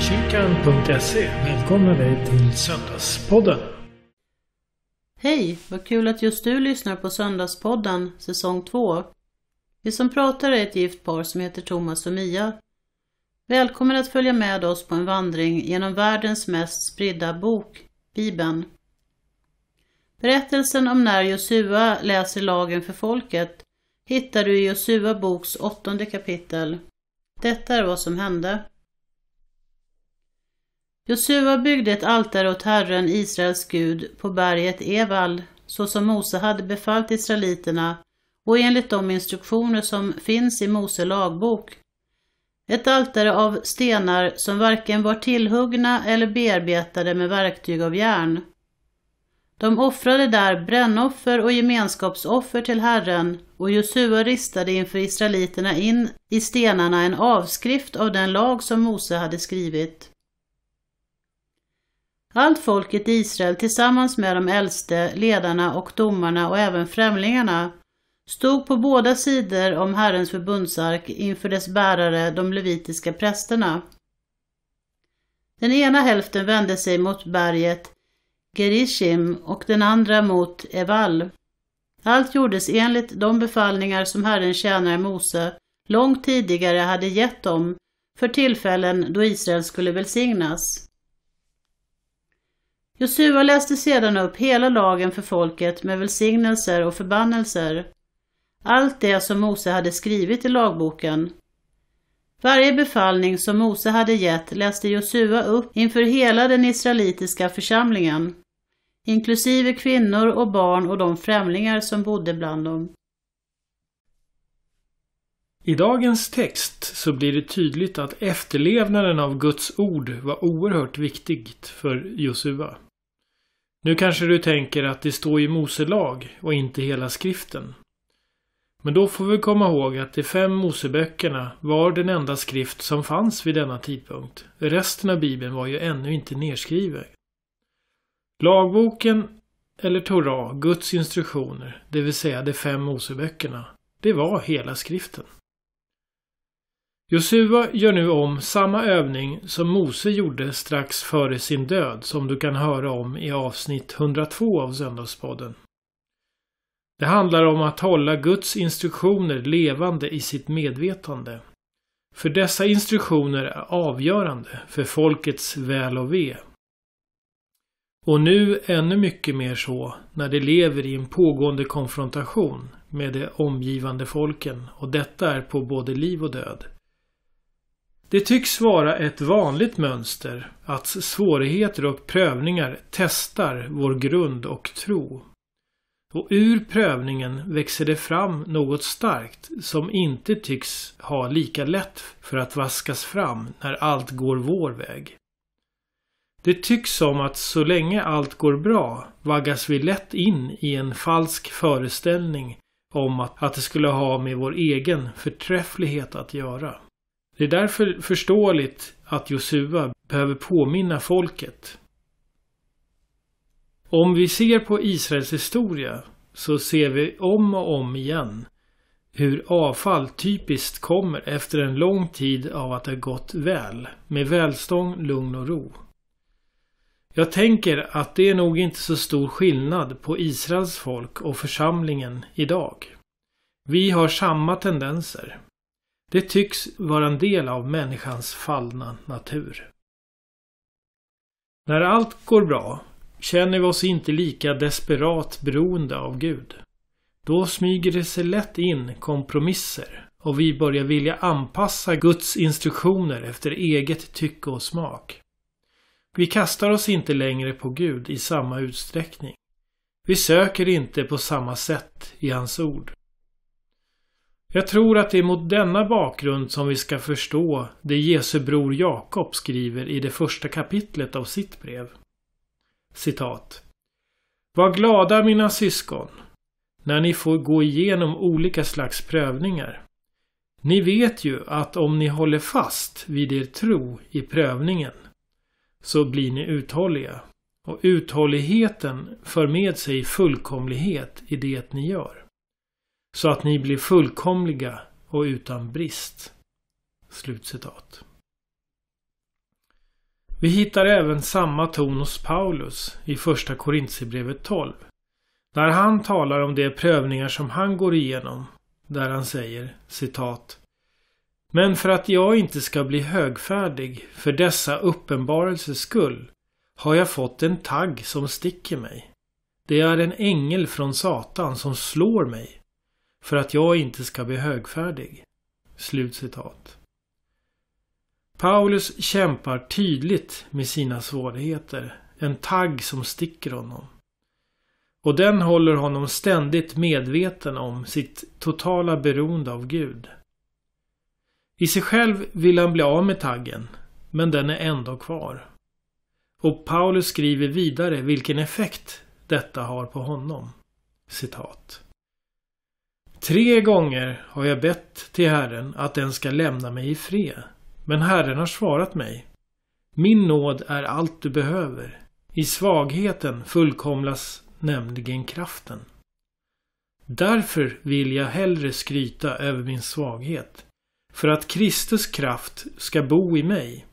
Pingstkyrkan.se välkomnar dig till Söndagspodden. Hej! Vad kul att just du lyssnar på Söndagspodden, säsong 2. Vi som pratar är ett gift par som heter Thomas och Mia. Välkommen att följa med oss på en vandring genom världens mest spridda bok, Bibeln. Berättelsen om när Josua läser lagen för folket hittar du i Josua boks åttonde kapitel. Detta är vad som hände. Josua byggde ett altare åt Herren, Israels Gud, på berget Eval, så som Mose hade befallt israeliterna och enligt de instruktioner som finns i Mose lagbok. Ett altare av stenar som varken var tillhuggna eller bearbetade med verktyg av järn. De offrade där brännoffer och gemenskapsoffer till Herren och Josua ristade inför israeliterna in i stenarna en avskrift av den lag som Mose hade skrivit. Allt folket i Israel tillsammans med de äldste, ledarna och domarna och även främlingarna stod på båda sidor om Herrens förbundsark inför dess bärare, de levitiska prästerna. Den ena hälften vände sig mot berget Gerishim och den andra mot Eval. Allt gjordes enligt de befallningar som Herrens tjänare Mose långt tidigare hade gett dem för tillfällen då Israel skulle välsignas. Josua läste sedan upp hela lagen för folket med välsignelser och förbannelser, allt det som Mose hade skrivit i lagboken. Varje befallning som Mose hade gett läste Josua upp inför hela den israelitiska församlingen, inklusive kvinnor och barn och de främlingar som bodde bland dem. I dagens text så blir det tydligt att efterlevnaden av Guds ord var oerhört viktigt för Josua. Nu kanske du tänker att det står i Mose lag och inte hela skriften. Men då får vi komma ihåg att de fem Moseböckerna var den enda skrift som fanns vid denna tidpunkt. Resten av Bibeln var ju ännu inte nedskriven. Lagboken, eller Torah, Guds instruktioner, det vill säga de fem Moseböckerna, det var hela skriften. Josua gör nu om samma övning som Mose gjorde strax före sin död som du kan höra om i avsnitt 102 av Söndagspodden. Det handlar om att hålla Guds instruktioner levande i sitt medvetande. För dessa instruktioner är avgörande för folkets väl och ve. Och nu ännu mycket mer så när de lever i en pågående konfrontation med de omgivande folken och detta är på både liv och död. Det tycks vara ett vanligt mönster att svårigheter och prövningar testar vår grund och tro. Och ur prövningen växer det fram något starkt som inte tycks ha lika lätt för att vaskas fram när allt går vår väg. Det tycks som att så länge allt går bra vaggas vi lätt in i en falsk föreställning om att, att det skulle ha med vår egen förträfflighet att göra. Det är därför förståeligt att Josua behöver påminna folket. Om vi ser på Israels historia så ser vi om och om igen hur avfall typiskt kommer efter en lång tid av att det gått väl, med välstånd, lugn och ro. Jag tänker att det är nog inte så stor skillnad på Israels folk och församlingen idag. Vi har samma tendenser. Det tycks vara en del av människans fallna natur. När allt går bra känner vi oss inte lika desperat beroende av Gud. Då smyger det sig lätt in kompromisser och vi börjar vilja anpassa Guds instruktioner efter eget tycke och smak. Vi kastar oss inte längre på Gud i samma utsträckning. Vi söker inte på samma sätt i hans ord. Jag tror att det är mot denna bakgrund som vi ska förstå det Jesu bror Jakob skriver i det första kapitlet av sitt brev. Citat. Var glada mina syskon när ni får gå igenom olika slags prövningar. Ni vet ju att om ni håller fast vid er tro i prövningen så blir ni uthålliga och uthålligheten för med sig fullkomlighet i det ni gör så att ni blir fullkomliga och utan brist. Slutcitat. Vi hittar även samma ton hos Paulus i Första Korintierbrevet 12. Där han talar om de prövningar som han går igenom. Där han säger citat. Men för att jag inte ska bli högfärdig för dessa uppenbarelses skull har jag fått en tagg som sticker mig. Det är en ängel från Satan som slår mig för att jag inte ska bli högfärdig. Slut citat. Paulus kämpar tydligt med sina svårigheter. En tagg som sticker honom. Och den håller honom ständigt medveten om sitt totala beroende av Gud. I sig själv vill han bli av med taggen, men den är ändå kvar. Och Paulus skriver vidare vilken effekt detta har på honom. Citat. Tre gånger har jag bett till Herren att den ska lämna mig i fred. Men Herren har svarat mig. Min nåd är allt du behöver. I svagheten fullkomlas nämligen kraften. Därför vill jag hellre skryta över min svaghet. För att Kristus kraft ska bo i mig.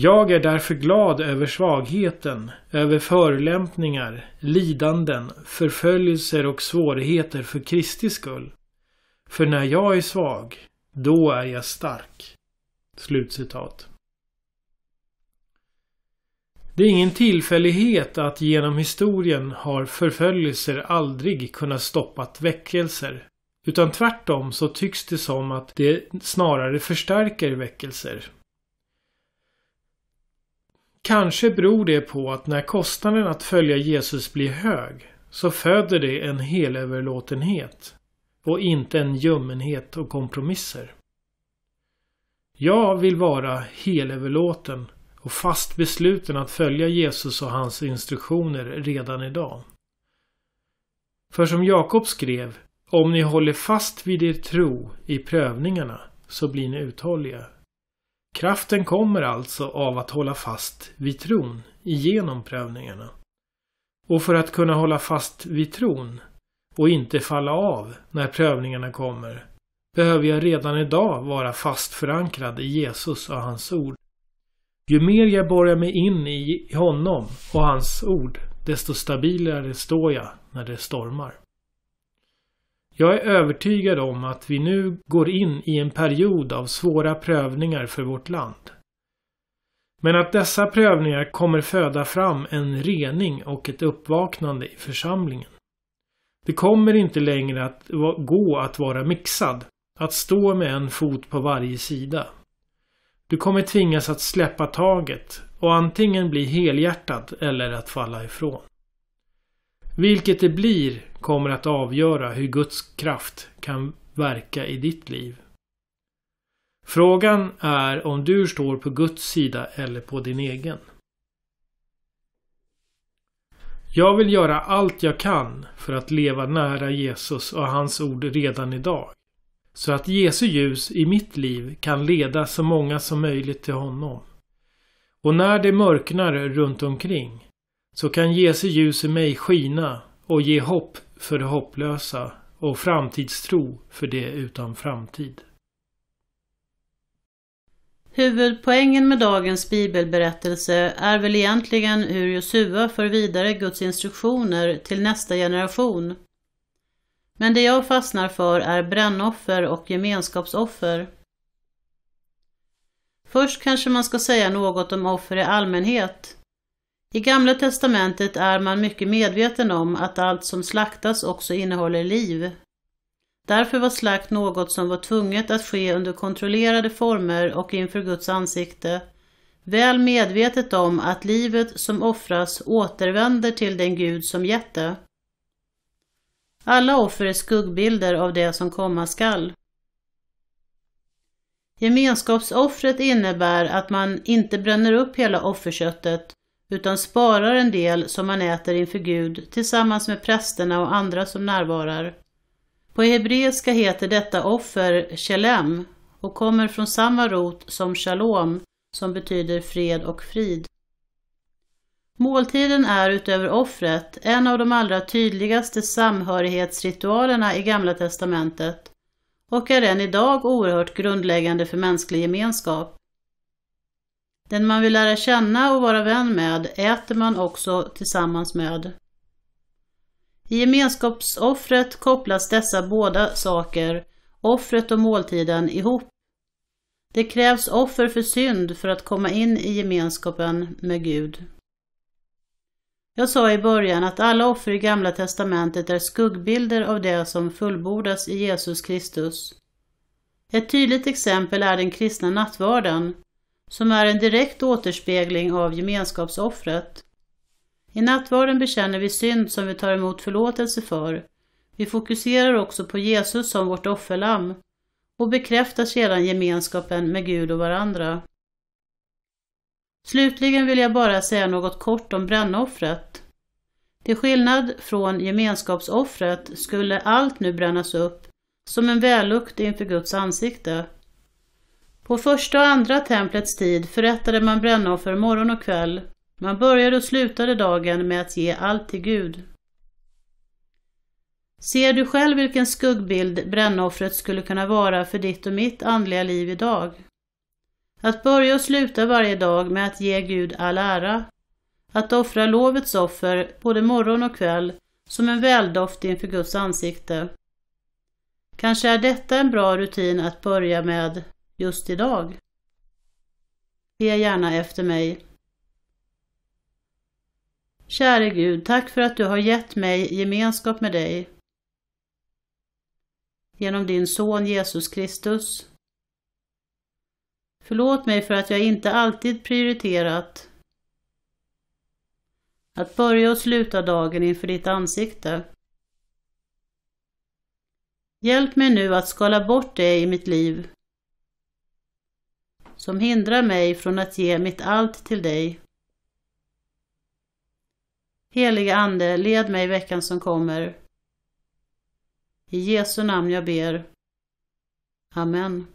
Jag är därför glad över svagheten, över förolämpningar, lidanden, förföljelser och svårigheter för Kristi skull. För när jag är svag, då är jag stark. Slutcitat. Det är ingen tillfällighet att genom historien har förföljelser aldrig kunnat stoppat väckelser. Utan tvärtom så tycks det som att det snarare förstärker väckelser. Kanske beror det på att när kostnaden att följa Jesus blir hög så föder det en helöverlåtenhet och inte en ljummenhet och kompromisser. Jag vill vara helöverlåten och fast besluten att följa Jesus och hans instruktioner redan idag. För som Jakob skrev, om ni håller fast vid er tro i prövningarna så blir ni uthålliga. Kraften kommer alltså av att hålla fast vid tron igenom prövningarna. Och för att kunna hålla fast vid tron och inte falla av när prövningarna kommer behöver jag redan idag vara fast förankrad i Jesus och hans ord. Ju mer jag borrar mig in i honom och hans ord, desto stabilare står jag när det stormar. Jag är övertygad om att vi nu går in i en period av svåra prövningar för vårt land. Men att dessa prövningar kommer föda fram en rening och ett uppvaknande i församlingen. Det kommer inte längre att gå att vara mixad, att stå med en fot på varje sida. Du kommer tvingas att släppa taget och antingen bli helhjärtad eller att falla ifrån. Vilket det blir kommer att avgöra hur Guds kraft kan verka i ditt liv. Frågan är om du står på Guds sida eller på din egen. Jag vill göra allt jag kan för att leva nära Jesus och hans ord redan idag. Så att Jesu ljus i mitt liv kan leda så många som möjligt till honom. Och när det mörknar runt omkring så kan Jesu ljus i mig skina och ge hopp för det hopplösa och framtidstro för det utan framtid. Huvudpoängen med dagens bibelberättelse är väl egentligen hur Josua för vidare Guds instruktioner till nästa generation. Men det jag fastnar för är brännoffer och gemenskapsoffer. Först kanske man ska säga något om offer i allmänhet. I Gamla testamentet är man mycket medveten om att allt som slaktas också innehåller liv. Därför var slakt något som var tvunget att ske under kontrollerade former och inför Guds ansikte, väl medvetet om att livet som offras återvänder till den Gud som gett det. Alla offer är skuggbilder av det som komma skall. Gemenskapsoffret innebär att man inte bränner upp hela offerköttet utan sparar en del som man äter inför Gud tillsammans med prästerna och andra som närvarar. På hebreiska heter detta offer Shalem och kommer från samma rot som shalom som betyder fred och frid. Måltiden är utöver offret en av de allra tydligaste samhörighetsritualerna i Gamla testamentet och är än idag oerhört grundläggande för mänsklig gemenskap. Den man vill lära känna och vara vän med äter man också tillsammans med. I gemenskapsoffret kopplas dessa båda saker, offret och måltiden, ihop. Det krävs offer för synd för att komma in i gemenskapen med Gud. Jag sa i början att alla offer i Gamla testamentet är skuggbilder av det som fullbordas i Jesus Kristus. Ett tydligt exempel är den kristna nattvarden, som är en direkt återspegling av gemenskapsoffret. I nattvarden bekänner vi synd som vi tar emot förlåtelse för. Vi fokuserar också på Jesus som vårt offerlamm och bekräftar sedan gemenskapen med Gud och varandra. Slutligen vill jag bara säga något kort om brännoffret. Till skillnad från gemenskapsoffret skulle allt nu brännas upp som en vällukt inför Guds ansikte. På första och andra templets tid förrättade man brännoffer morgon och kväll. Man började och slutade dagen med att ge allt till Gud. Ser du själv vilken skuggbild brännoffret skulle kunna vara för ditt och mitt andliga liv idag? Att börja och sluta varje dag med att ge Gud all ära. Att offra lovets offer både morgon och kväll som en väldoft inför Guds ansikte. Kanske är detta en bra rutin att börja med just idag. Be gärna efter mig. Käre Gud, tack för att du har gett mig gemenskap med dig genom din son Jesus Kristus. Förlåt mig för att jag inte alltid prioriterat att börja och sluta dagen inför ditt ansikte. Hjälp mig nu att skala bort det i mitt liv som hindrar mig från att ge mitt allt till dig. Helige Ande, led mig veckan som kommer. I Jesu namn jag ber. Amen.